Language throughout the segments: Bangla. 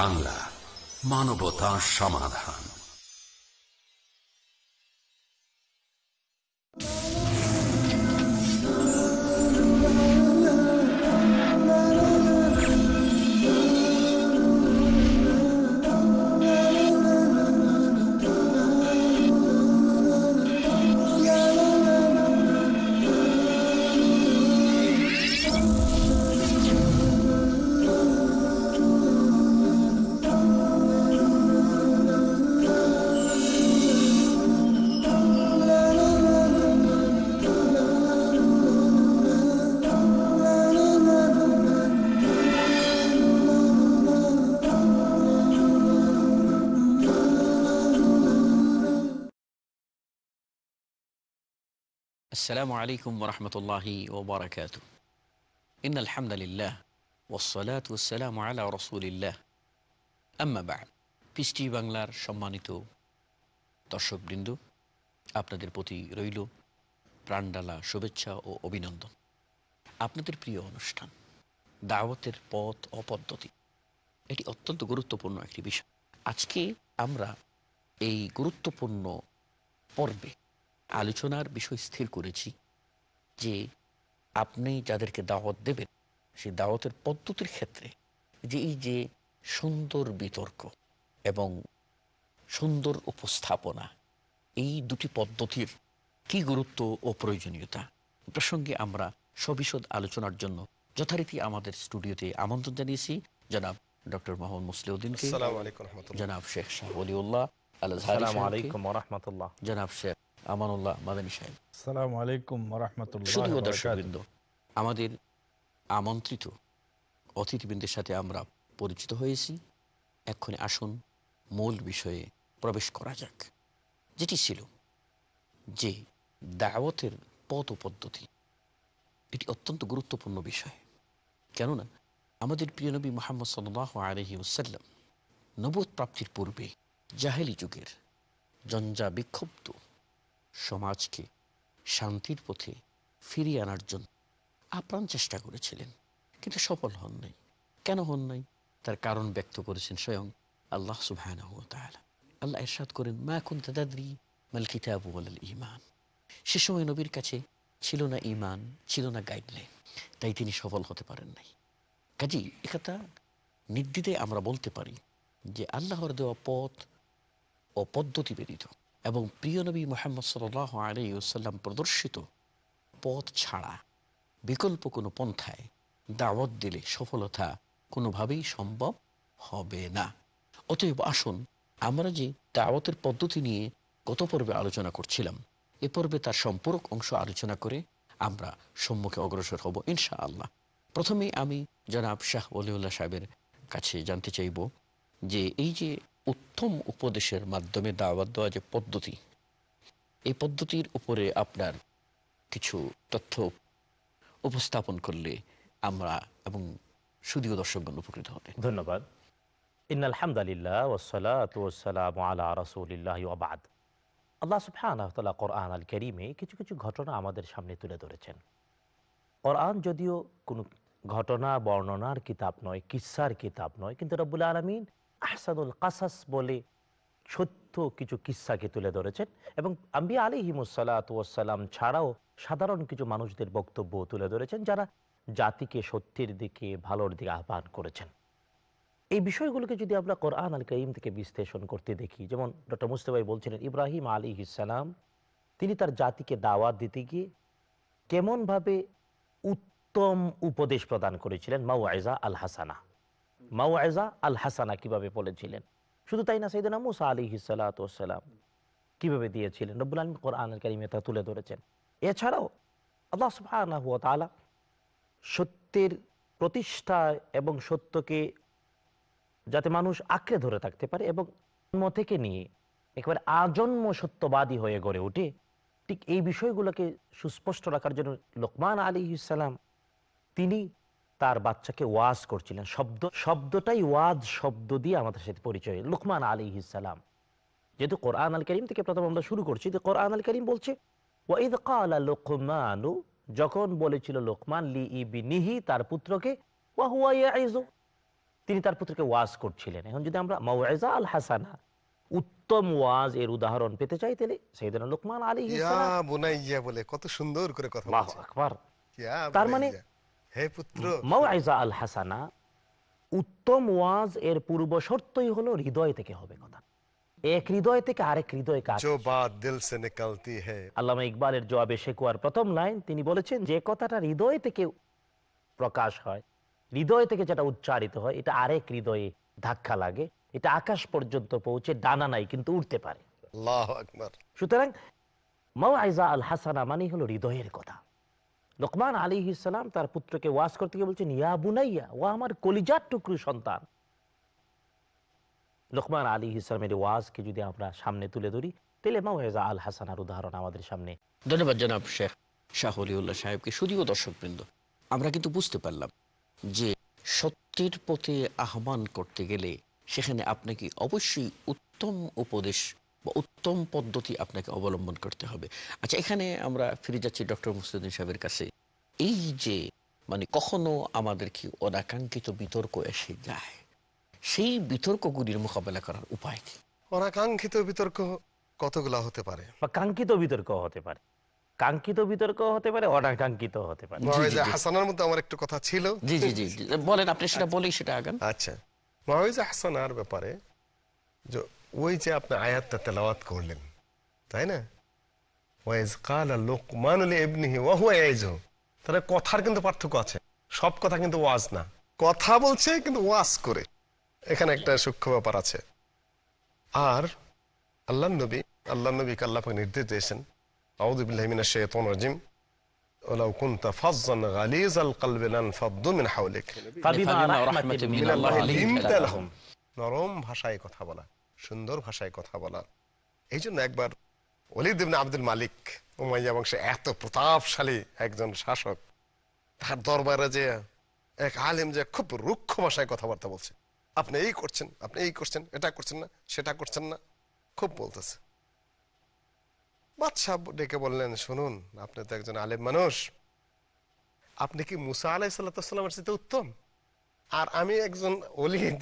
বাংলা মানবতা সমাধান আসসালামু আলাইকুম ও ওবরাকাত ইন আলহামদুলিল্লাহ ওসলাত ওসালাম আলা রসুলিল্লাহ আম্মাবা পিস বাংলার সম্মানিত বৃন্দু আপনাদের প্রতি রইল প্রাণডালা শুভেচ্ছা ও অভিনন্দন আপনাদের প্রিয় অনুষ্ঠান দাওয়াতের পথ অপদ্ধতি এটি অত্যন্ত গুরুত্বপূর্ণ একটি বিষয় আজকে আমরা এই গুরুত্বপূর্ণ পর্বে আলোচনার বিষয় স্থির করেছি যে আপনি যাদেরকে দাওয়াত দেবেন সেই দাওয়াতের পদ্ধতির ক্ষেত্রে যে এই যে সুন্দর বিতর্ক এবং সুন্দর উপস্থাপনা এই দুটি পদ্ধতির কি গুরুত্ব ও প্রয়োজনীয়তা প্রসঙ্গে আমরা সবিশদ আলোচনার জন্য যথারীতি আমাদের স্টুডিওতে আমন্ত্রণ জানিয়েছি জনাব ডক্টর মোহাম্মদ মুসলিউদ্দিনকে জনাব শেখ শাহ আলিউল্লাহ জনাব শেখ সাহেব আমাদের আমন্ত্রিত অতিথিবৃন্দের সাথে আমরা পরিচিত হয়েছি এক্ষণে আসুন মূল বিষয়ে প্রবেশ করা যাক যেটি ছিল যে দাওয়াতের পথ পদ্ধতি এটি অত্যন্ত গুরুত্বপূর্ণ বিষয় কেননা আমাদের প্রিয় নবী মোহাম্মদ সাল্লাহ আলহি ওসাল্লাম নবোধ প্রাপ্তির পূর্বে জাহেলি যুগের জঞ্জা বিক্ষুব্ধ সমাজকে শান্তির পথে ফিরিয়ে আনার জন্য আপ্রাণ চেষ্টা করেছিলেন কিন্তু সফল হন নাই কেন হন নাই তার কারণ ব্যক্ত করেছেন স্বয়ং আল্লাহ সুবাহ আল্লাহ এরশাদ করেন মা এখন তাদাদি আবু কিতাব ইমান সে সময় নবীর কাছে ছিল না ইমান ছিল না গাইডলাইন তাই তিনি সফল হতে পারেন নাই কাজী একথা নির্দ্বিধায় আমরা বলতে পারি যে আল্লাহর দেওয়া পথ ও পদ্ধতি ব্যতীত এবং প্রিয় নবী মোহাম্মদ সাল্লাহ আলী ওসাল্লাম প্রদর্শিত পথ ছাড়া বিকল্প কোনো পন্থায় দাওয়াত দিলে সফলতা কোনোভাবেই সম্ভব হবে না অতএব আসুন আমরা যে দাওয়াতের পদ্ধতি নিয়ে গত পর্বে আলোচনা করছিলাম এ পর্বে তার সম্পূরক অংশ আলোচনা করে আমরা সম্মুখে অগ্রসর হব ইনশা আল্লাহ প্রথমেই আমি জনাব শাহ অলিউল্লাহ সাহেবের কাছে জানতে চাইব যে এই যে উত্তম উপদেশের মাধ্যমে দাওয়াত দেওয়া যে পদ্ধতি এই পদ্ধতির উপরে আপনার কিছু তথ্য উপস্থাপন করলে আমরা এবং সুদীয় দর্শকগণ উপকৃত হবে ধন্যবাদ ইন আলহামদুলিল্লাহ ওসলাত ওসালাম আলা রসুলিল্লাহ আবাদ আল্লাহ সুফানাহতালা কোরআন আল করিমে কিছু কিছু ঘটনা আমাদের সামনে তুলে ধরেছেন কোরআন যদিও কোনো ঘটনা বর্ণনার কিতাব নয় কিসার কিতাব নয় কিন্তু রব্বুল আলমিন আহসানুল কাসাস বলে সত্য কিছু কিস্সাকে তুলে ধরেছেন এবং আম্বি আলী হিমুসাল্লাতাম ছাড়াও সাধারণ কিছু মানুষদের বক্তব্য তুলে ধরেছেন যারা জাতিকে সত্যের দিকে ভালোর দিকে আহ্বান করেছেন এই বিষয়গুলোকে যদি আমরা কোরআন আল কাইম থেকে বিশ্লেষণ করতে দেখি যেমন ডক্টর মুস্তফাই বলছিলেন ইব্রাহিম আলী ইসালাম তিনি তার জাতিকে দাওয়াত দিতে গিয়ে কেমনভাবে উত্তম উপদেশ প্রদান করেছিলেন মাউ আয়জা আল হাসানা মাওয়াজা আল হাসানা কিভাবে বলেছিলেন শুধু তাই না সাইদিনা মুসা আলী হিসালাম কিভাবে দিয়েছিলেন রব্বুল আলম কোরআনের কারিমে তা তুলে ধরেছেন এছাড়াও আল্লাহ সুফানা হুয়া তালা সত্যের প্রতিষ্ঠা এবং সত্যকে যাতে মানুষ আঁকড়ে ধরে থাকতে পারে এবং জন্ম থেকে নিয়ে একেবারে আজন্ম সত্যবাদী হয়ে গড়ে ওঠে ঠিক এই বিষয়গুলোকে সুস্পষ্ট রাখার জন্য লোকমান আলী ইসালাম তিনি তার বাচ্চাকে ওয়াজ করছিলেন শব্দ শব্দটাই ওয়াজ শব্দ দিয়ে আমাদের সাথে পরিচয় লুকমান আলী ইসালাম যেহেতু কোরআন আল করিম থেকে প্রথম আমরা শুরু করছি কোরআন আল করিম বলছে ওয়াইদ কালা লোকমানু যখন বলেছিল লোকমান লি ইবিনিহি তার পুত্রকে তিনি তার পুত্রকে ওয়াজ করছিলেন এখন যদি আমরা মাওয়াইজা আল হাসানা উত্তম ওয়াজ এর উদাহরণ পেতে চাই তাহলে সেই দিন লোকমান আলী বলে কত সুন্দর করে কথা তার মানে হাসানা উত্তম ওয়াজ এর পূর্ব শর্তই হলো হৃদয় থেকে হবে কথা এক হৃদয় থেকে আরেক হৃদয় ইকবালের জবাবে প্রথম লাইন তিনি বলেছেন যে কথাটা হৃদয় থেকে প্রকাশ হয় হৃদয় থেকে যেটা উচ্চারিত হয় এটা আরেক হৃদয়ে ধাক্কা লাগে এটা আকাশ পর্যন্ত পৌঁছে ডানা নাই কিন্তু উঠতে পারে সুতরাং আইজা আল হাসানা মানে হলো হৃদয়ের কথা লোকমান আলী ইসলাম তার পুত্রকে ওয়াজ করতে গিয়ে বলছেন ইয়া বুনাইয়া ও আমার কলিজার টুকরু সন্তান লোকমান আলী ইসলামের ওয়াজকে যদি আমরা সামনে তুলে ধরি তেলে মাওয়েজা আল হাসানার উদাহরণ আমাদের সামনে ধন্যবাদ জনাব শেখ শাহলিউল্লাহ সাহেবকে শুধুও দর্শক বৃন্দ আমরা কিন্তু বুঝতে পারলাম যে সত্যের পথে আহ্বান করতে গেলে সেখানে আপনাকে অবশ্যই উত্তম উপদেশ উত্তম পদ্ধতি আপনাকে অবলম্বন করতে হবে আচ্ছা এখানে আমরা ফিরে যাচ্ছি ডক্টর মুসলিউদ্দিন সাহেবের কাছে এই যে মানে কখনো আমাদের কি অনাকাঙ্ক্ষিত বিতর্ক এসে যায় সেই বিতর্কগুলির মোকাবেলা করার উপায় কি অনাকাঙ্ক্ষিত বিতর্ক কতগুলা হতে পারে বা কাঙ্ক্ষিত বিতর্ক হতে পারে কাঙ্ক্ষিত বিতর্ক হতে পারে অনাকাঙ্ক্ষিত হতে পারে হাসানার মধ্যে আমার একটু কথা ছিল জি জি জি বলেন আপনি সেটা আচ্ছা। বলেই সেটা আগান আচ্ছা মহাবিজা হাসানার ব্যাপারে ওই যে আপনি আয়াতটা তেলাওয়াত করলেন তাই না ওয়াইজ কালা লোকমানুল এবনিহি ওয়াহু এজ তাহলে কথার কিন্তু পার্থক্য আছে সব কথা কিন্তু ওয়াজ না কথা বলছে কিন্তু ওয়াজ করে এখানে একটা সূক্ষ্ম ব্যাপার আছে আর আল্লাহ নবী আল্লাহ নবীকে আল্লাহকে নির্দেশ দিয়েছেন আউদুবিল্লাহমিনা শেতন রাজিম ولو كنت فظا غليظ القلب لانفضوا من حولك فبما رحمة من الله لهم নরম ভাষায় কথা বলা সুন্দর ভাষায় কথা বলার এই জন্য একবার অলিদ আব্দুল মালিক উমাইয়া বংশে এত প্রতাপশালী একজন শাসক তার দরবারে যে এক আলেম যে খুব রুক্ষ ভাষায় কথাবার্তা বলছে আপনি এই করছেন আপনি এই করছেন এটা করছেন না সেটা করছেন না খুব বলতেছে বাদশাহ ডেকে বললেন শুনুন আপনি তো একজন আলেম মানুষ আপনি কি মুসা আলাই সাল্লাতামের চেয়ে উত্তম আর আমি একজন অলিদ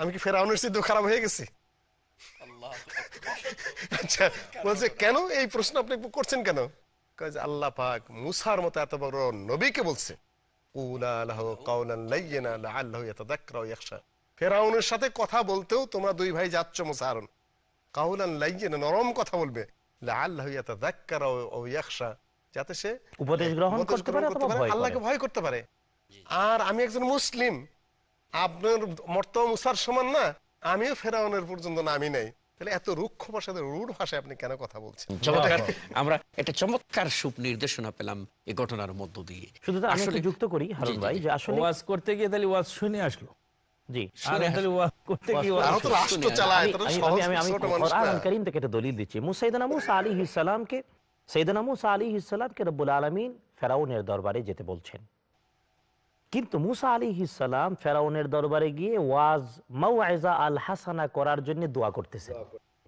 আমি কি ফেরাউনের সিদ্ধ খারাপ হয়ে গেছি আচ্ছা বলছে কেন এই প্রশ্ন আপনি করছেন কেন আল্লাহ পাক মুসার মতো এত বড় নবীকে বলছে ফেরাউনের সাথে কথা বলতেও তোমরা দুই ভাই যাচ্ছ মুসাহারণ কাউলান লাইয়েনা নরম কথা বলবে যাতে সে উপদেশ হ্যাঁ, গ্রহণ করতে পারে আল্লাহকে ভয় করতে পারে আর আমি একজন মুসলিম আপনার মর্ত মুসার সমান না আমিও ফেরাউনের পর্যন্ত নামি নাই তাহলে এত রুক্ষ ভাষাতে রূঢ় ভাষায় আপনি কেন কথা বলছেন আমরা একটা চমৎকার সুপ নির্দেশনা পেলাম এই ঘটনার মধ্য দিয়ে শুধু আসলে যুক্ত করি হারুন ভাই যে আসলে ওয়াজ করতে গিয়ে তাহলে ওয়াজ শুনে আসলো দরবারে যেতে বলছেন কিন্তু মুসা আলী ইসালাম ফেরাউনের দরবারে গিয়ে ওয়াজ মাউআজা আল হাসানা করার জন্য দোয়া করতেছে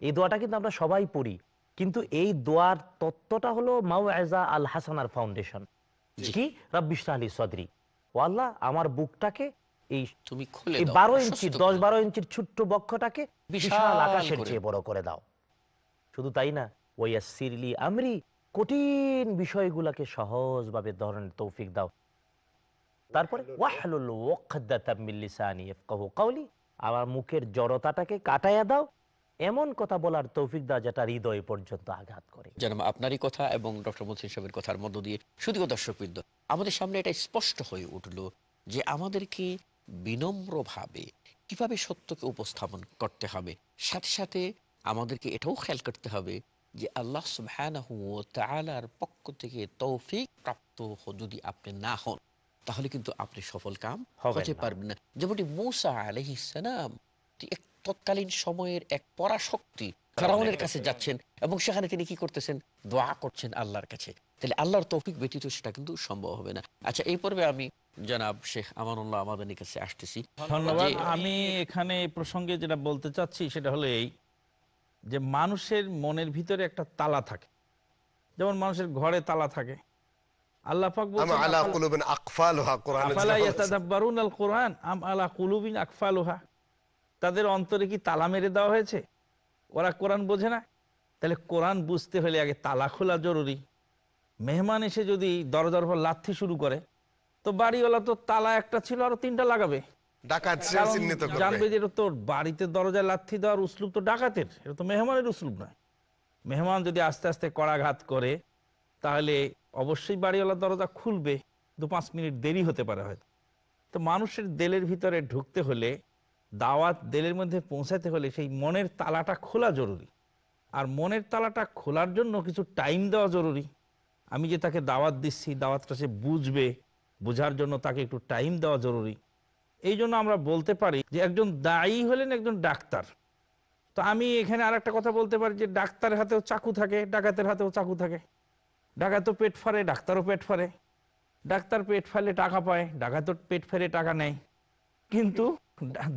এই দোয়াটা কিন্তু আমরা সবাই পড়ি কিন্তু এই দোয়ার তত্ত্বটা হলো মাউআজা আল হাসানার ফাউন্ডেশন কি রব্বিশাহ আলী সদরি ও আল্লাহ আমার বুকটাকে এই তুমি খুলে বারো ইঞ্চি দশ বারো ইঞ্চির ছোট্ট বক্ষটাকে বিশাল আকাশের চেয়ে বড় করে দাও শুধু তাই না ওয়াসিরলি আমরি কঠিন বিষয়গুলাকে সহজভাবে ধরনের তৌফিক দাও তারপরে আমার মুখের জড়তাটাকে কাটাইয়া দাও এমন কথা বলার তৌফিক দা যেটা হৃদয় পর্যন্ত আঘাত করে যেন আপনারই কথা এবং ডক্টর মনসির সাহেবের কথার মধ্য দিয়ে শুধুও দর্শকবৃন্দ আমাদের সামনে এটা স্পষ্ট হয়ে উঠল যে আমাদেরকে বিনম্রভাবে কিভাবে সত্যকে উপস্থাপন করতে হবে সাথে সাথে আমাদেরকে এটাও খেয়াল করতে হবে যে আল্লাহ সুবাহ পক্ষ থেকে তৌফিক প্রাপ্ত যদি আপনি না হন তাহলে কিন্তু আপনি সফল কাম হতে পারবেন না যেমনটি মৌসা আলহিসাম তৎকালীন সময়ের এক পরাশক্তি ফেরাউনের কাছে যাচ্ছেন এবং সেখানে তিনি কি করতেছেন দোয়া করছেন আল্লাহর কাছে তাহলে আল্লাহর তৌফিক ব্যতীত সেটা কিন্তু সম্ভব হবে না আচ্ছা এই পর্বে আমি জনাব শেখ আমানুল্লাহ আমাদের কাছে আসতেছি ধন্যবাদ আমি এখানে প্রসঙ্গে যেটা বলতে চাচ্ছি সেটা হলো এই যে মানুষের মনের ভিতরে একটা তালা থাকে যেমন মানুষের ঘরে তালা থাকে আল্লাহ কোরআন আফালা তাদের অন্তরে কি তালা মেরে দেওয়া হয়েছে ওরা কোরআন বোঝে না তাহলে কোরআন বুঝতে হলে আগে তালা খোলা জরুরি মেহমান এসে যদি দরজার উপর লাথি শুরু করে তো বাড়িওয়ালা তো তালা একটা ছিল আরো তিনটা লাগাবে জানবে যে এটা তোর বাড়িতে দরজায় লাথি দেওয়ার উসলুব তো ডাকাতের এটা তো মেহমানের উসলুব নয় মেহমান যদি আস্তে আস্তে কড়াঘাত করে তাহলে অবশ্যই বাড়িওয়ালা দরজা খুলবে দু পাঁচ মিনিট দেরি হতে পারে হয়তো তো মানুষের দেলের ভিতরে ঢুকতে হলে দাওয়াত দেলের মধ্যে পৌঁছাতে হলে সেই মনের তালাটা খোলা জরুরি আর মনের তালাটা খোলার জন্য কিছু টাইম দেওয়া জরুরি আমি যে তাকে দাওয়াত দিচ্ছি দাওয়াতটা সে বুঝবে বোঝার জন্য তাকে একটু টাইম দেওয়া জরুরি এই জন্য আমরা বলতে পারি যে একজন দায়ী হলেন একজন ডাক্তার তো আমি এখানে আর একটা কথা বলতে পারি যে ডাক্তারের হাতেও চাকু থাকে ডাকাতের হাতেও চাকু থাকে ডাকাতো পেট ফারে ডাক্তারও পেট ফারে ডাক্তার পেট ফালে টাকা পায় ডাকাতো পেট ফেরে টাকা নেয় কিন্তু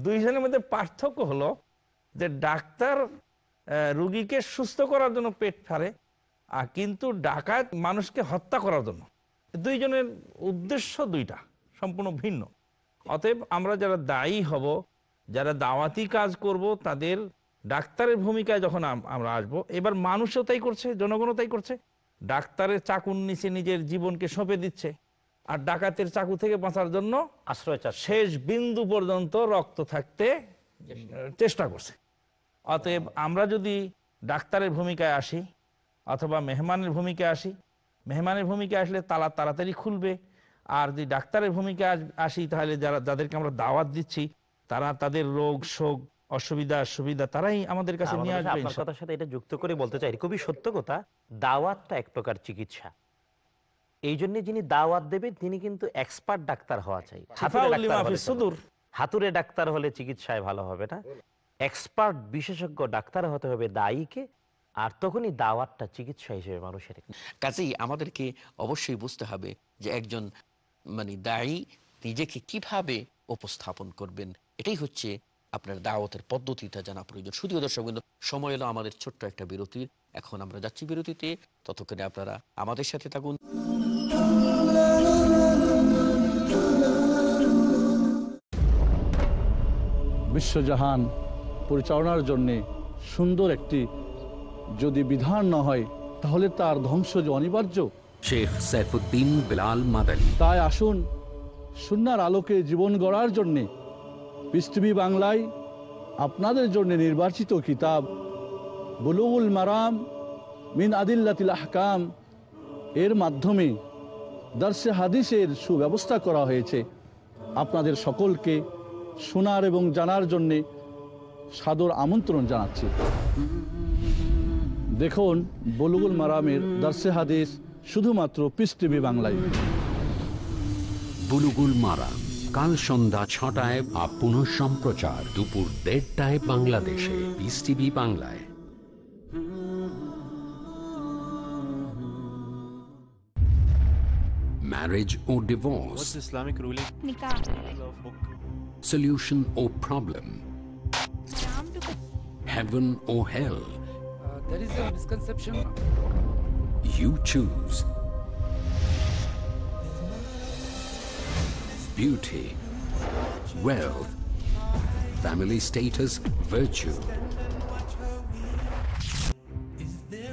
দুইজনের মধ্যে পার্থক্য হলো যে ডাক্তার রুগীকে সুস্থ করার জন্য পেট ফারে আর কিন্তু ডাকাত মানুষকে হত্যা করার জন্য দুইজনের উদ্দেশ্য দুইটা সম্পূর্ণ ভিন্ন অতএব আমরা যারা দায়ী হব যারা দাওয়াতি কাজ করব তাদের ডাক্তারের ভূমিকায় যখন আমরা আসব এবার মানুষও তাই করছে জনগণও তাই করছে ডাক্তারের চাকুর নিচে নিজের জীবনকে সঁপে দিচ্ছে আর ডাকাতের চাকু থেকে বাঁচার জন্য আশ্রয় শেষ বিন্দু পর্যন্ত রক্ত থাকতে চেষ্টা করছে অতএব আমরা যদি ডাক্তারের ভূমিকায় আসি অথবা মেহমানের ভূমিকায় আসি মেহমানের ভূমিকায় আসলে তালা তাড়াতাড়ি খুলবে আর যদি ডাক্তারের ভূমিকায় আসি তাহলে যারা যাদেরকে আমরা দাওয়াত দিচ্ছি তারা তাদের রোগ শোক অসুবিধা সুবিধা তারাই আমাদের কাছে নিয়ে আসবে আপনার কথার সাথে এটা যুক্ত করে বলতে চাই খুবই সত্য কথা দাওয়াতটা এক প্রকার চিকিৎসা এই জন্য যিনি দাওয়াত দেবেন তিনি কিন্তু এক্সপার্ট ডাক্তার হওয়া চাই হাতুরে ডাক্তার হলে চিকিৎসায় ভালো হবে না এক্সপার্ট বিশেষজ্ঞ ডাক্তার হতে হবে দায়ীকে আর তখনই দাওয়াতটা চিকিৎসা হিসেবে মানুষের কাজেই আমাদেরকে অবশ্যই বুঝতে হবে যে একজন মানে দায়ী নিজেকে কিভাবে উপস্থাপন করবেন এটাই হচ্ছে আপনার দাওয়াতের পদ্ধতিটা জানা প্রয়োজন শুধুও দর্শক বিন্দু সময় এলো আমাদের ছোট্ট একটা বিরতির এখন আমরা যাচ্ছি বিরতিতে ততক্ষণে আপনারা আমাদের সাথে থাকুন বিশ্বজাহান পরিচালনার জন্যে সুন্দর একটি যদি বিধান না হয় তাহলে তার ধ্বংস যে অনিবার্য শেখ সাইফুদ্দিন বিলাল মাদানী তাই আসুন সুনার আলোকে জীবন গড়ার জন্যে পৃথিবী বাংলায় আপনাদের জন্য নির্বাচিত কিতাব বুলুবুল মারাম মিন আদিল্লাতিল আহকাম এর মাধ্যমে দর্শে হাদিসের সুব্যবস্থা করা হয়েছে আপনাদের সকলকে শোনার এবং জানার জন্যে সাদর আমন্ত্রণ জানাচ্ছি দেখুন বলুগুল মারামের দর্শে হাদিস শুধুমাত্র পিস বাংলায় বুলুগুল মারাম কাল সন্ধ্যা ছটায় বা পুনঃ সম্প্রচার দুপুর দেড়টায় বাংলাদেশে বিস টিভি বাংলায় marriage or divorce What's Islamic ruling Nikah. solution or problem heaven or hell uh, there is a misconception you choose beauty, wealth, family status, virtue.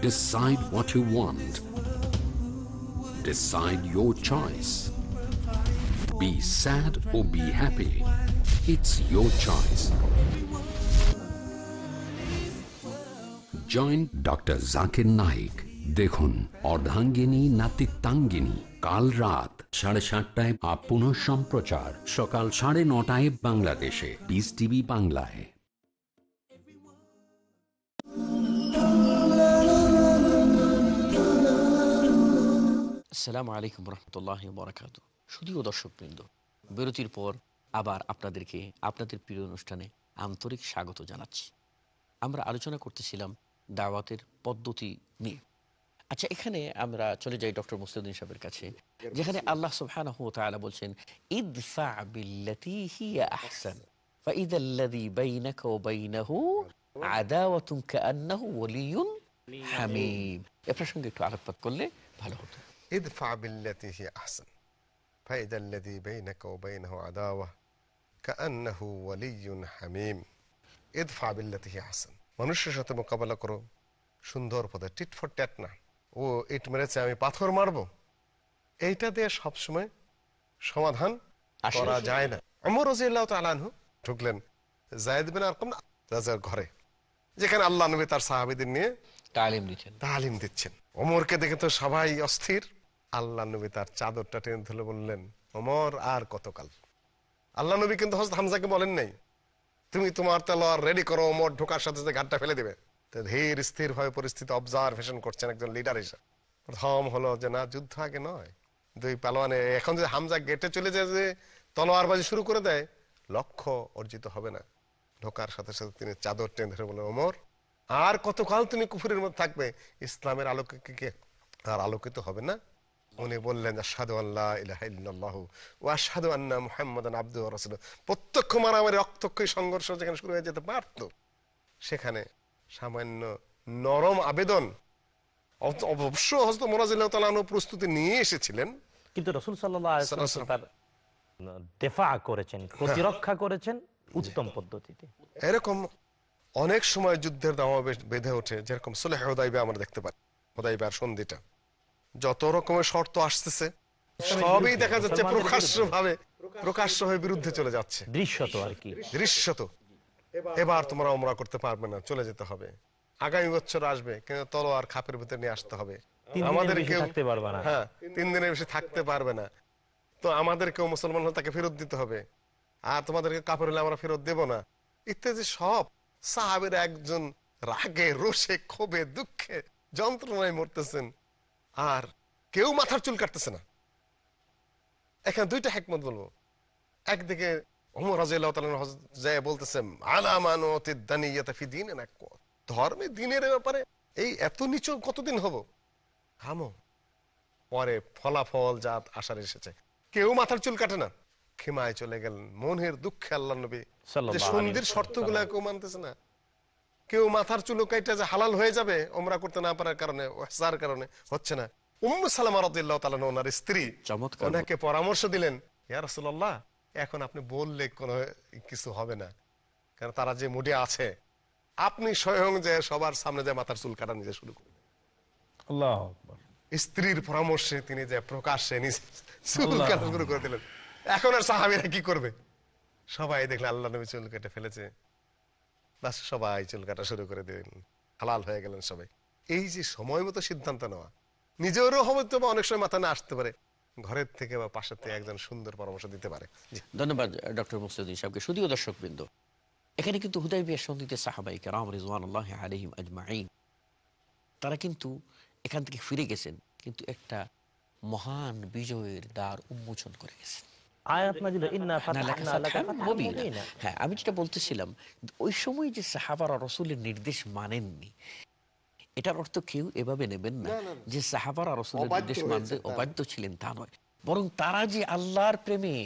Decide what you want. Decide your choice. Be sad or be happy. It's your choice. জয়েন্ট Naik. জাকির নাইক দেখুন অর্ধাঙ্গিনী নাতিত্বাঙ্গিনী কাল রাত সাড়ে সাতটায় আপন সম্প্রচার সকাল সাড়ে নটায় বাংলাদেশে বিস টিভি বাংলায় সালাম আলাইকুম রহমতুল্লাহ বরাকাত শুধুও দর্শকবৃন্দ বিরতির পর আবার আপনাদেরকে আপনাদের প্রিয় অনুষ্ঠানে আন্তরিক স্বাগত জানাচ্ছি আমরা আলোচনা করতেছিলাম দাওয়াতের পদ্ধতি নিয়ে আচ্ছা এখানে আমরা চলে যাই ডক্টর মুসলিউদ্দিন সাহেবের কাছে যেখানে আল্লাহ সুবহানাহু ওয়া তাআলা বলছেন ইদফা বিল্লাতি হিয়া আহসান فإذا الذي بينك وبينه عداوة كأنه ولي حميم এ প্রসঙ্গে একটু আলোকপাত করলে ভালো হতো ইদফা বিল্লাতি হিয়া আহসান فإذا الذي بينك وبينه عداوة كأنه ولي حميم ইদফা বিল্লাতি হিয়া আহসান মানুষের সাথে মোকাবেলা করো সুন্দর পদে টিট ফর ট্যাট না ও ইট মেরেছে আমি পাথর মারব এইটা দিয়ে সবসময় সমাধান করা যায় না অমর রাজিয়াল্লাহ তালানহু ঢুকলেন জায়দ বিন আর রাজার ঘরে যেখানে আল্লাহ নবী তার সাহাবিদের নিয়ে তালিম দিচ্ছেন তালিম দিচ্ছেন অমরকে দেখে তো সবাই অস্থির আল্লাহ নবী তার চাদরটা টেনে ধরে বললেন অমর আর কতকাল আল্লাহ নবী কিন্তু হজরত হামজাকে বলেন নাই তুমি তোমার তেল রেডি করো অমর ঢোকার সাথে সাথে ঘাটটা ফেলে দেবে ধীর স্থিরভাবে পরিস্থিতি অবজারভেশন করছেন একজন লিডার হিসাবে প্রথম হলো যে না যুদ্ধ আগে নয় দুই পালোয়ানে এখন যদি হামজা গেটে চলে যায় যে তলোয়ারবাজি শুরু করে দেয় লক্ষ্য অর্জিত হবে না ঢোকার সাথে সাথে তিনি চাদর টেনে ধরে বলে ওমর আর কতকাল তুমি কুফুরের মধ্যে থাকবে ইসলামের আলোকে কে আর আলোকিত হবে না উনি বললেন আসাদু আল্লাহ ইহ্লাহ ও আসাদু আন্না মোহাম্মদ আব্দুল রসুল প্রত্যক্ষ মারামারি রক্তক্ষয়ী সংঘর্ষ যেখানে শুরু হয়ে যেতে পারত সেখানে সামান্য নরম আবেদন অবশ্য হস্ত মোরাজ প্রস্তুতি নিয়ে এসেছিলেন কিন্তু রসুল দেফা করেছেন প্রতিরক্ষা করেছেন উত্তম হ্যাঁ। পদ্ধতিতে এরকম অনেক সময় যুদ্ধের দাম বেঁধে ওঠে যেরকম সোলে আমরা দেখতে পাই আর সন্ধিটা যত রকমের শর্ত আসতেছে সবই দেখা যাচ্ছে প্রকাশ্য ভাবে প্রকাশ্য হয়ে বিরুদ্ধে চলে যাচ্ছে দৃশ্যত আর কি দৃশ্যত এবার তোমরা ওমরা করতে পারবে না চলে যেতে হবে আগামী বছর আসবে কিন্তু তলোয়ার খাপের ভিতরে নিয়ে আসতে হবে আমাদের কেউ হ্যাঁ তিন দিনের বেশি থাকতে পারবে না তো আমাদেরকেও মুসলমান তাকে ফেরত দিতে হবে আর তোমাদেরকে কাপড় হলে আমরা ফেরত দেব না ইত্যাদি সব সাহাবের একজন রাগে রোষে ক্ষোভে দুঃখে যন্ত্রণায় মরতেছেন আর কেউ মাথার চুল কাটতেছে না এখানে দুইটা হেকমত বলবো একদিকে ধর্মে দিনের ব্যাপারে এই এত নিচু কতদিন পরে ফলাফল জাত আসার এসেছে কেউ মাথার চুল কাটে না চলে গেলেন মনের দুঃখে আল্লাহ নবী সন্ধির শর্তগুলা কেউ মানতেছে না কেউ মাথার চুলো কাইটা যে হালাল হয়ে যাবে ওমরা করতে না পারার কারণে কারণে হচ্ছে না উম সালাম রাদিয়াল্লাহু তাআলা ওনার স্ত্রী ওনাকে পরামর্শ দিলেন এখন আপনি বললে কোনো কিছু হবে না কেন তারা যে মুডে আছে আপনি স্বয়ং যে সবার সামনে যে মাথার চুল কাটা নিজে শুরু করবেন আল্লাহ স্ত্রীর পরামর্শে তিনি যে প্রকাশ্যে চুল কাটা শুরু করে দিলেন এখন আর সাহাবিরা কি করবে সবাই দেখলেন আল্লাহ নবী চুল কেটে ফেলেছে বাস সবাই চুল কাটা শুরু করে দিলেন হালাল হয়ে গেলেন সবাই এই যে সময় মতো সিদ্ধান্ত নেওয়া নিজেরও হবে তোমার অনেক সময় মাথা না আসতে পারে ঘরের থেকে বা পাশের থেকে একজন সুন্দর পরামর্শ দিতে পারে ধন্যবাদ ডক্টর মুসিউদ্দিন সাহেবকে শুধুও দর্শক বৃন্দ এখানে কিন্তু হুদাইবিয়ার সন্ধিতে সাহাবাই কেরাম রিজওয়ানুল্লাহ আলহিম আজমাইন তারা কিন্তু এখান থেকে ফিরে গেছেন কিন্তু একটা মহান বিজয়ের দ্বার উন্মোচন করে গেছেন হ্যাঁ, আমি যেটা বলতেছিলাম ওই সময় যে সাহাবারা রসুলের নির্দেশ মানেননি এটার অর্থ কেউ এভাবে নেবেন না যে সাহাবারা রসুলের নির্দেশ মানতে অবাধ্য ছিলেন তা নয় বরং তারা যে আল্লাহর প্রেমে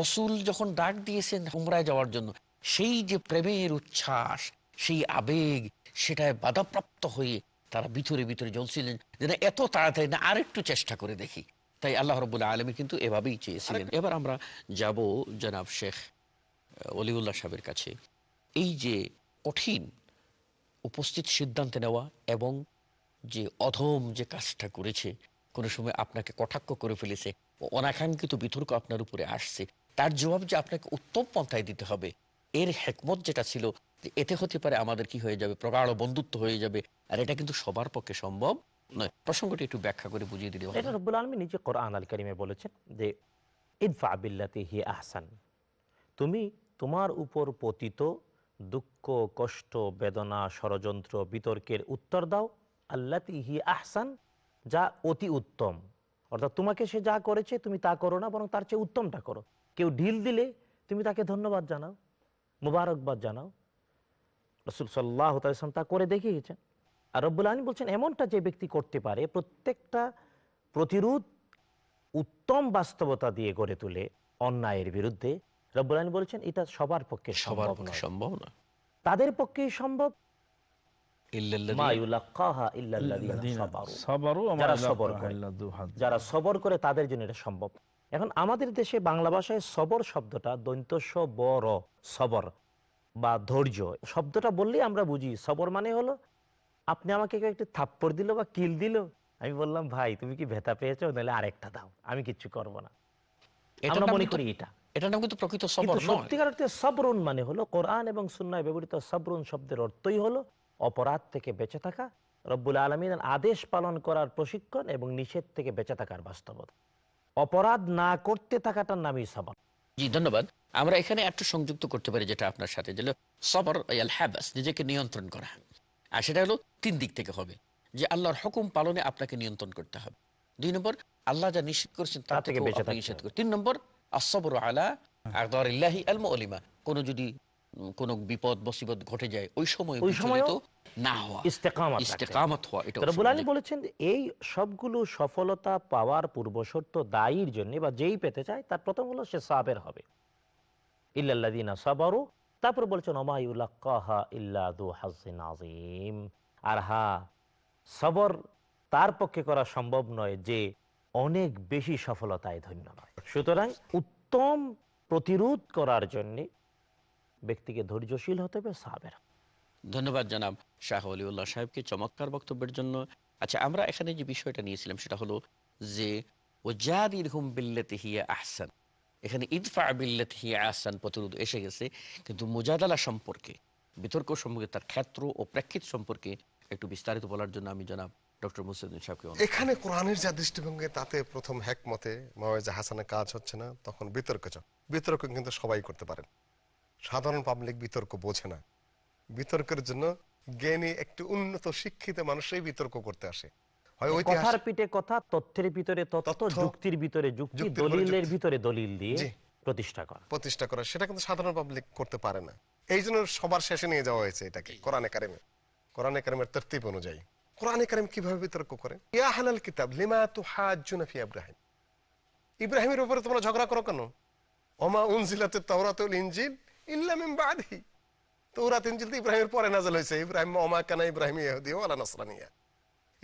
রসুল যখন ডাক দিয়েছেন হুমরায় যাওয়ার জন্য সেই যে প্রেমের উচ্ছ্বাস সেই আবেগ সেটায় বাধাপ্রাপ্ত হয়ে তারা ভিতরে ভিতরে জ্বলছিলেন যে না এত তাড়াতাড়ি না আরেকটু চেষ্টা করে দেখি তাই আল্লাহ রবুল্লা আলমী কিন্তু এভাবেই চেয়েছিলেন এবার আমরা যাব জনাব শেখ অলিউল্লাহ সাহেবের কাছে এই যে কঠিন উপস্থিত সিদ্ধান্ত নেওয়া এবং যে অধম যে কাজটা করেছে কোনো সময় আপনাকে কটাক্ষ করে ফেলেছে অনাকাঙ্ক্ষিত বিতর্ক আপনার উপরে আসছে তার জবাব যে আপনাকে উত্তম পন্থায় দিতে হবে এর হেকমত যেটা ছিল এতে হতে পারে আমাদের কি হয়ে যাবে প্রগাঢ় বন্ধুত্ব হয়ে যাবে আর এটা কিন্তু সবার পক্ষে সম্ভব নয় প্রসঙ্গটি একটু ব্যাখ্যা করে বুঝিয়ে দিলে রব্বুল আলমী নিজে কোরআন আল কারিমে বলেছেন যে ইদফা আবিল্লাতে হি আহসান তুমি তোমার উপর পতিত দুঃখ কষ্ট বেদনা ষড়যন্ত্র বিতর্কের উত্তর দাও আল্লাহ আহসান যা অতি উত্তম অর্থাৎ তোমাকে সে যা করেছে তুমি তা করো না বরং তার চেয়ে উত্তমটা করো কেউ ঢিল দিলে তুমি তাকে ধন্যবাদ জানাও মুবারকবাদ জানাও রসুল সাল্লাহ তাইসলাম তা করে গেছেন আর রব্বুল আলী বলছেন এমনটা যে ব্যক্তি করতে পারে প্রত্যেকটা প্রতিরোধ উত্তম বাস্তবতা দিয়ে গড়ে তুলে অন্যায়ের বিরুদ্ধে রব্বুল আলম এটা সবার পক্ষে সবার পক্ষে সম্ভব না তাদের পক্ষে সম্ভব যারা সবর করে তাদের জন্য এটা সম্ভব এখন আমাদের দেশে বাংলা ভাষায় সবর শব্দটা দন্ত সবর সবর বা ধৈর্য শব্দটা বললেই আমরা বুঝি সবর মানে হলো আপনি আমাকে একটু থাপ্পড় দিল বা কিল দিল আমি বললাম ভাই তুমি কি ভেতা পেয়েছো নাহলে আরেকটা দাও আমি কিছু করব না আমরা মনে করি এটা নাম কিন্তু প্রকৃত সবর সত্যিকার অর্থে মানে হলো কোরআন এবং সুন্নায় ব্যবহৃত শব্দের অর্থই হলো অপরাধ থেকে বেঁচে থাকা রব্বুল আলমিনের আদেশ পালন করার প্রশিক্ষণ এবং নিষেধ থেকে বেঁচে থাকার বাস্তবতা অপরাধ না করতে থাকাটার নামই সবর জি ধন্যবাদ আমরা এখানে একটু সংযুক্ত করতে পারি যেটা আপনার সাথে যেন সবর আল হ্যাবাস নিজেকে নিয়ন্ত্রণ করা আর সেটা হলো তিন দিক থেকে হবে যে আল্লাহর হুকুম পালনে আপনাকে নিয়ন্ত্রণ করতে হবে দুই নম্বর আল্লাহ যা নিষেধ করছেন তা থেকে বেঁচে নিষেধ তিন নম্বর আসবর আলা আল যদি বিপদ মুসিবত ঘটে যায় ওই সময় ওই সময় না হওয়া হওয়া এটা আলামিন বলেছেন এই সবগুলো সফলতা পাওয়ার দায়ীর জন্য বা যেই পেতে চায় তার প্রথম হলো সে সাবের হবে ইল্লাল্লাযিনা সাবারু তারপর বলছেন ওমায়ুলাক্কাহা ইল্লা দু হাজিন আজিম আর হা সবর তার পক্ষে করা সম্ভব নয় যে অনেক বেশি সফলতায় ধন্য নয় সুতরাং উত্তম প্রতিরোধ করার জন্যে ব্যক্তিকে ধৈর্যশীল হতে হবে সাবের ধন্যবাদ জানাব শাহ আলিউল্লাহ সাহেবকে চমৎকার বক্তব্যের জন্য আচ্ছা আমরা এখানে যে বিষয়টা নিয়েছিলাম সেটা হলো যে ওজাদির হুম বিল্লাতে হিয়া আহসান এখানে ইদফা বিল্লাতে হিয়া আহসান প্রতিরোধ এসে গেছে কিন্তু মোজাদালা সম্পর্কে বিতর্ক সম্পর্কে তার ক্ষেত্র ও প্রেক্ষিত সম্পর্কে একটু বিস্তারিত বলার জন্য আমি জানাব এখানে কোরআনের যা দৃষ্টিভঙ্গি তাতে প্রথম হ্যাকমতে মাওয়াজা হাসানের কাজ হচ্ছে না তখন বিতর্ক বিতর্ক কিন্তু সবাই করতে পারেন সাধারণ পাবলিক বিতর্ক বোঝে না বিতর্কের জন্য জ্ঞানী একটি উন্নত শিক্ষিত মানুষই বিতর্ক করতে আসে সবার শেষে নিয়ে যাওয়া হয়েছে এটাকে কোরআনে একাডেমি কোরআনে কারিমের তর্তিপ অনুযায়ী কোরআনে কারিম কিভাবে বিতর্ক করে ইয়া হালাল কিতাব লিমা তু হাজুনা ইব্রাহিম ইব্রাহিমের উপরে তোমরা ঝগড়া করো কেন ওমা উনজিলাতে তাওরাতুল ইনজিল ইল্লাম বাদি তৌরাত ইঞ্জিল তো ইব্রাহিমের পরে নাজল হয়েছে ইব্রাহিম ওমা কানা ইব্রাহিম ইহুদি ওয়ালা নাসরানিয়া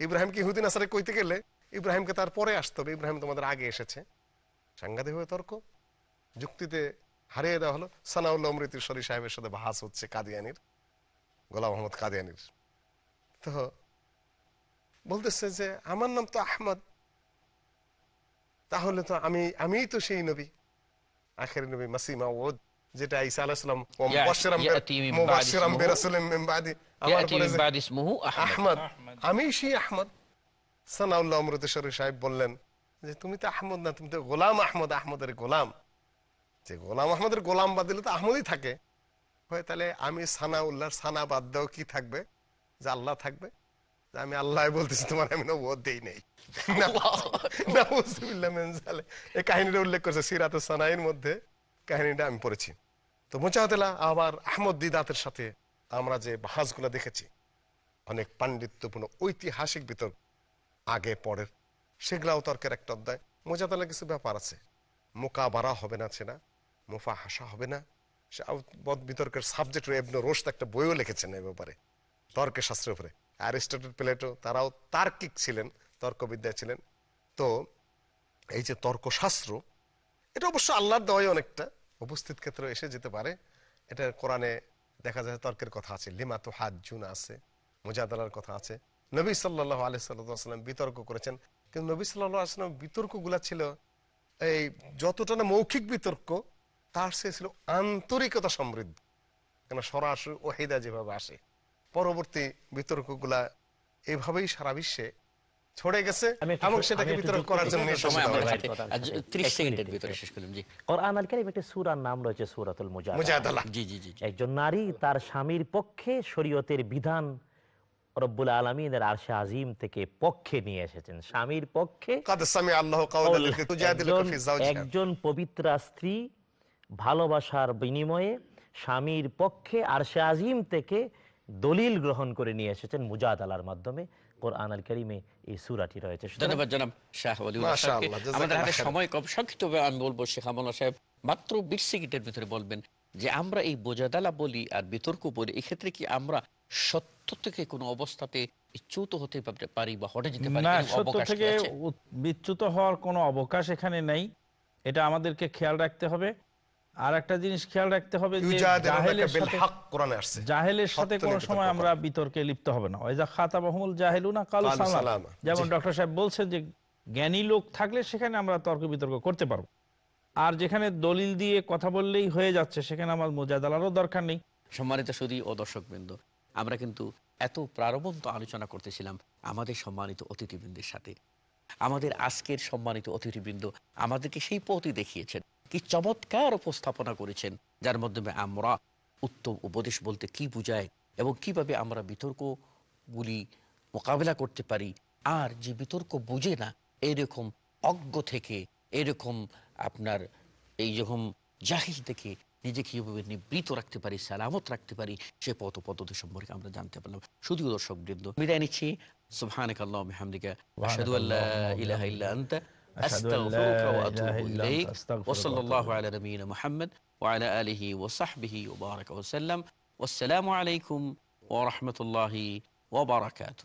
ইব্রাহিম কি ইহুদি আসারে কইতে গেলে ইব্রাহিমকে তার পরে আসতে হবে ইব্রাহিম তোমাদের আগে এসেছে সাংঘাতিক হয়ে তর্ক যুক্তিতে হারিয়ে দেওয়া হলো সানাউল্লা অমৃতেশ্বরী সাহেবের সাথে ভাস হচ্ছে কাদিয়ানির গোলাম মোহাম্মদ কাদিয়ানির তো বলতেছে যে আমার নাম তো আহমদ তাহলে তো আমি আমি তো সেই নবী আখের নবী মাসিমা ওদ যেটা ইসা আলাইহিস আহমদ আমি সেই আহমদ সানাউল্লাহ অমৃতেশ্বরী সাহেব বললেন যে তুমি তো আহমদ না তুমি তো গোলাম আহমদ আহমদের গোলাম যে গোলাম আহমদের গোলাম বাদ দিলে তো আহমদই থাকে হয় তাহলে আমি সানাউল্লাহ সানা বাদ দেওয়া কি থাকবে যে আল্লাহ থাকবে আমি আল্লাহ বলতেছি তোমার আমি না নবুয়ত দেই নেই এই কাহিনীটা উল্লেখ করছে সিরাতে সানাইয়ের মধ্যে কাহিনীটা আমি পড়েছি তো মোজাহতলা আবার আহমদ দিদাতের সাথে আমরা যে ভাঁজগুলো দেখেছি অনেক পাণ্ডিত্যপূর্ণ ঐতিহাসিক বিতর্ক আগে পরের সেগুলাও তর্কের একটা অধ্যায় মোজাতলা কিছু ব্যাপার আছে মোকাবারা হবে না সেনা মুফা হাসা হবে না সে বিতর্কের সাবজেক্ট এবনো রোশ একটা বইও লিখেছেন এ ব্যাপারে তর্কের শাস্ত্রের উপরে অ্যারিস্টটল প্লেটো তারাও তার্কিক ছিলেন তর্কবিদ্যা ছিলেন তো এই যে তর্কশাস্ত্র এটা অবশ্য আল্লাহর দেওয়াই অনেকটা উপস্থিত ক্ষেত্রে এসে যেতে পারে এটা কোরআনে দেখা যায় তর্কের কথা আছে লিমা তো হাত জুন আছে মোজাদালার কথা আছে নবী সাল্লাহ আলি সাল্লাম বিতর্ক করেছেন কিন্তু নবী সাল্লাহ আসলাম বিতর্কগুলা ছিল এই যতটা না মৌখিক বিতর্ক তার সে ছিল আন্তরিকতা সমৃদ্ধ কেন সরাসরি ওহিদা যেভাবে আসে পরবর্তী বিতর্কগুলা এভাবেই সারা বিশ্বে ছড়ে গেছে এবং সেটাকে বিতর্ক করার জন্য সময় আচ্ছা, একটা নাম রয়েছে মুজাদালা জি জি জি একজন নারী তার স্বামীর পক্ষে শরীয়তের বিধান নিয়ে এসেছেন স্বামীর পক্ষে একজন স্ত্রী ভালোবাসার বিনিময়ে স্বামীর পক্ষে আরশে আজিম থেকে দলিল গ্রহণ করে নিয়ে এসেছেন আলার মাধ্যমে কোরআন আল করিমে এই সুরাটি রয়েছে ধন্যবাদ শাহ আমাদের হাতে সময় কম আমি বলবো শেখ আমলা সাহেব মাত্র বিশ সেকেন্ডের ভিতরে বলবেন যে আমরা এই বলি আর বিতর্ক বলি এক্ষেত্রে কি আমরা সত্য থেকে কোনো অবস্থাতে বিচ্যুত হতে পারি বা হঠাৎ যেতে পারি না সত্য থেকে বিচ্যুত হওয়ার কোনো অবকাশ এখানে নেই এটা আমাদেরকে খেয়াল রাখতে হবে আর একটা জিনিস খেয়াল রাখতে হবে জাহেলের সাথে কোন সময় আমরা বিতর্কে লিপ্ত হবে না ওইজা খাতা বহুল জাহেলুনা কালু সালাম যেমন ডক্টর সাহেব বলছেন যে জ্ঞানী লোক থাকলে সেখানে আমরা তর্ক বিতর্ক করতে পারবো আর যেখানে দলিল দিয়ে কথা বললেই হয়ে যাচ্ছে সেখানে আমার মোজাদালারও দরকার নেই সম্মানিত সুদী ও দর্শকবৃন্দ আমরা কিন্তু এত প্রারবন্ত আলোচনা করতেছিলাম আমাদের সম্মানিত অতিথিবৃন্দের সাথে আমাদের আজকের সম্মানিত অতিথিবৃন্দ আমাদেরকে সেই পথই দেখিয়েছেন কি চমৎকার উপস্থাপনা করেছেন যার মাধ্যমে আমরা উত্তম উপদেশ বলতে কি বুঝায় এবং কিভাবে আমরা বিতর্কগুলি মোকাবেলা করতে পারি আর যে বিতর্ক বুঝে না এরকম অজ্ঞ থেকে এরকম আপনার এই যখন জাহিজ থেকে নিজেকে কীভাবে নিবৃত রাখতে পারি সালামত রাখতে পারি সে পথ পদ্ধতি সম্পর্কে আমরা জানতে পারলাম শুধুও দর্শক বৃন্দ বিদায় নিচ্ছি সুহানিক আল্লাহ মেহামদিকা ইলাহা ইল্লা আন্তা أستغفرك وأتوب إليك وصلى الله على نبينا محمد وعلى آله وصحبه وبارك وسلم والسلام عليكم ورحمة الله وبركاته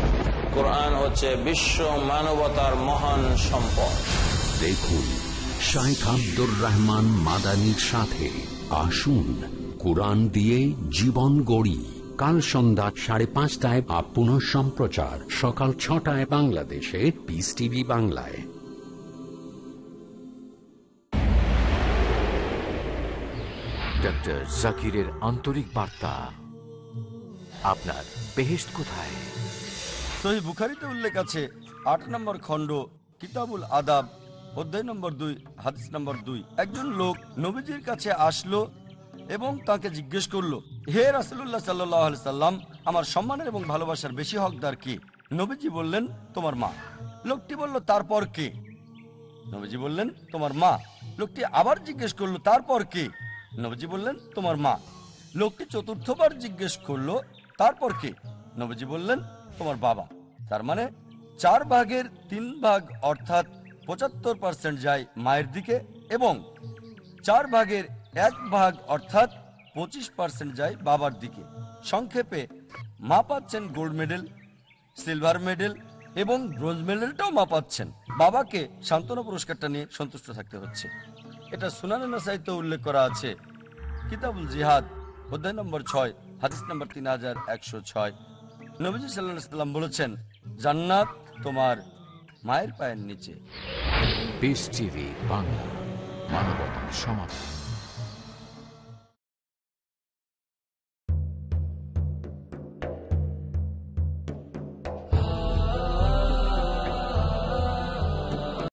কোরআন হচ্ছে বিশ্ব মানবতার মহান সম্পদ দেখুন শাইখ আব্দুর রহমান মাদানির সাথে আসুন কোরআন দিয়ে জীবন গড়ি কাল সন্ধ্যা সাড়ে পাঁচটায় বা পুনঃ সম্প্রচার সকাল ছটায় বাংলাদেশে পিস টিভি বাংলায় ডক্টর জাকিরের আন্তরিক বার্তা আপনার বেহেস্ট কোথায় সহি বুখারিতে উল্লেখ আছে আট নম্বর খণ্ড কিতাবুল আদাব অধ্যায় নম্বর দুই হাদিস নম্বর দুই একজন লোক নবীজির কাছে আসলো এবং তাকে জিজ্ঞেস করলো হে রাসুল্লাহ সাল্লাহ সাল্লাম আমার সম্মানের এবং ভালোবাসার বেশি হকদার কি নবীজি বললেন তোমার মা লোকটি বলল তারপর কে নবীজি বললেন তোমার মা লোকটি আবার জিজ্ঞেস করলো তারপর কে নবীজি বললেন তোমার মা লোকটি চতুর্থবার জিজ্ঞেস করলো তারপর কে নবীজি বললেন তোমার বাবা তার মানে চার ভাগের তিন ভাগ অর্থাৎ পঁচাত্তর পার্সেন্ট যায় মায়ের দিকে এবং চার ভাগের এক ভাগ অর্থাৎ পঁচিশ পার্সেন্ট যায় বাবার দিকে সংক্ষেপে মা পাচ্ছেন গোল্ড মেডেল সিলভার মেডেল এবং ব্রোঞ্জ মেডেলটাও মা পাচ্ছেন বাবাকে শান্তনা পুরস্কারটা নিয়ে সন্তুষ্ট থাকতে হচ্ছে এটা সুনান সাহিত্য উল্লেখ করা আছে কিতাবুল জিহাদ অধ্যায় নম্বর ছয় হাদিস নম্বর তিন হাজার একশো ছয় নবীজি সাল্লাহ সাল্লাম বলেছেন জান্নাত তোমার মায়ের পায়ের নিচে বাংলা মানবতার সমাধান